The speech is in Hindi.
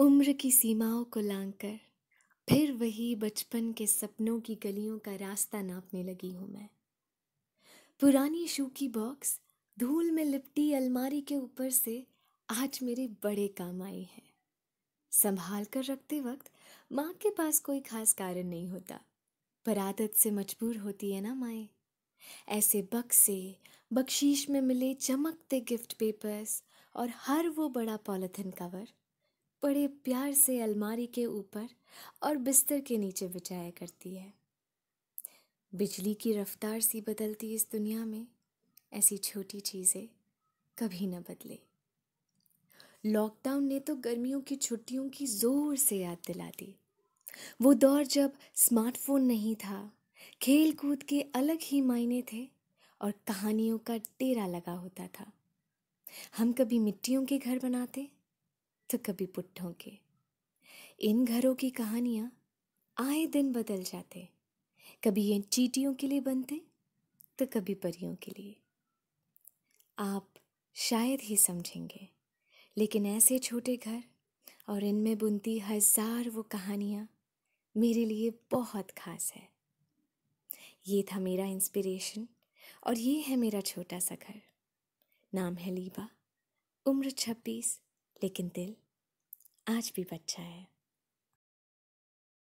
उम्र की सीमाओं को लांग कर फिर वही बचपन के सपनों की गलियों का रास्ता नापने लगी हूँ मैं पुरानी शू की बॉक्स धूल में लिपटी अलमारी के ऊपर से आज मेरे बड़े काम आई है संभाल कर रखते वक्त माँ के पास कोई खास कारण नहीं होता पर आदत से मजबूर होती है ना माए ऐसे बक्से बख्शीश में मिले चमकते गिफ्ट पेपर्स और हर वो बड़ा पॉलिथिन कवर बड़े प्यार से अलमारी के ऊपर और बिस्तर के नीचे बिछाया करती है बिजली की रफ्तार सी बदलती इस दुनिया में ऐसी छोटी चीज़ें कभी न बदले लॉकडाउन ने तो गर्मियों की छुट्टियों की ज़ोर से याद दिला दी वो दौर जब स्मार्टफोन नहीं था खेल कूद के अलग ही मायने थे और कहानियों का डेरा लगा होता था हम कभी मिट्टियों के घर बनाते तो कभी पुट्ठों के इन घरों की कहानियाँ आए दिन बदल जाते कभी ये चीटियों के लिए बनते तो कभी परियों के लिए आप शायद ही समझेंगे लेकिन ऐसे छोटे घर और इनमें बुनती हज़ार वो कहानियाँ मेरे लिए बहुत खास है ये था मेरा इंस्पिरेशन और ये है मेरा छोटा सा घर नाम है लीबा उम्र छब्बीस लेकिन दिल आज भी बच्चा है